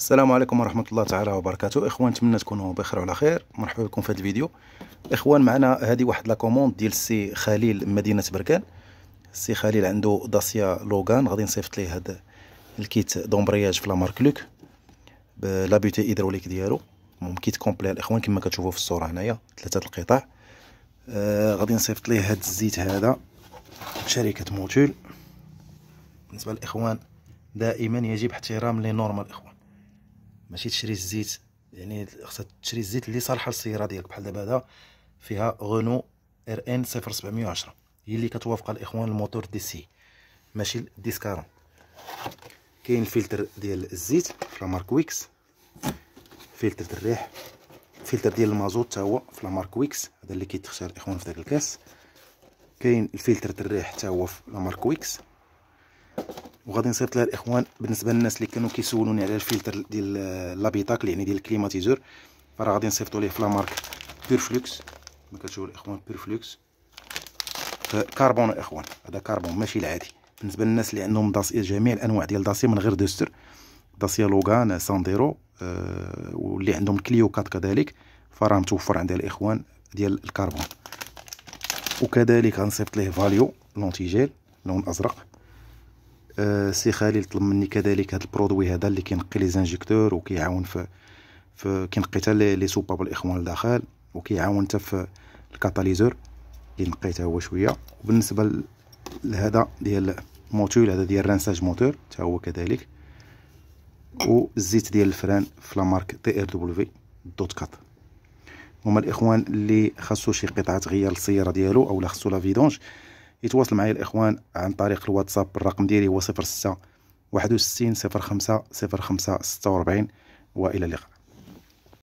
السلام عليكم ورحمة الله تعالى وبركاته إخوان نتمنى تكونوا بخير وعلى خير مرحبا بكم في هذا الفيديو إخوان معنا هذه واحد لا كوموند ديال السي خليل من مدينة بركان السي خليل عنده داسيا لوغان غادي نصيفط ليه هذا الكيت دومبرياج في لامارك لوك بلا هيدروليك ديالو المهم كيت كومبلي الإخوان كما كتشوفوا في الصورة هنايا ثلاثة القطع آه غادي نصيفط ليه هذا الزيت هذا شركة موتول بالنسبة للإخوان دائما يجب احترام لي نورمال الإخوان ماشي تشري الزيت يعني خصها تشري الزيت اللي صالحه للسياره ديالك بحال دابا هذا فيها غونو ار ان 0710 هي اللي كتوافق الاخوان الموتور دي سي ماشي الديسكارون كاين الفلتر ديال الزيت في لامارك ويكس فلتر الريح فلتر ديال المازوت حتى هو في لامارك ويكس هذا اللي كيتختار الاخوان في داك الكاس كاين الفلتر الريح حتى هو في لامارك ويكس وغادي نصيفط لها الاخوان بالنسبه للناس اللي كانوا كيسولوني على الفلتر ديال لابيتاكل يعني ديال الكليماتيزور فراه غادي نصيفطوا ليه في لا مارك بيرفلوكس كما كتشوفوا الاخوان بيرفلوكس كربون الاخوان هذا كربون ماشي العادي بالنسبه للناس اللي عندهم داسي جميع الانواع ديال داسي من غير دوستر داسي لوغان سانديرو أه واللي عندهم الكليو كات كذلك فراه متوفر عند الاخوان ديال الكربون وكذلك غنصيفط ليه فاليو لونتيجيل لون ازرق آه، سي خليل طلب مني كذلك هذا البرودوي هذا اللي كينقي لي زانجيكتور وكيعاون في في كينقي حتى لي سوباب الاخوان الداخل وكيعاون حتى في الكاتاليزور اللي نقيته هو شويه وبالنسبه لهذا ديال موتور هذا ديال رانساج موتور حتى هو كذلك والزيت ديال الفران في لامارك تي ار دبليو دوت كات هما الاخوان اللي خاصو شي قطعه تغير السياره ديالو اولا خاصو لا فيدونج يتواصل معايا الاخوان عن طريق الواتساب الرقم ديالي هو 06 61 05 05 46 والى اللقاء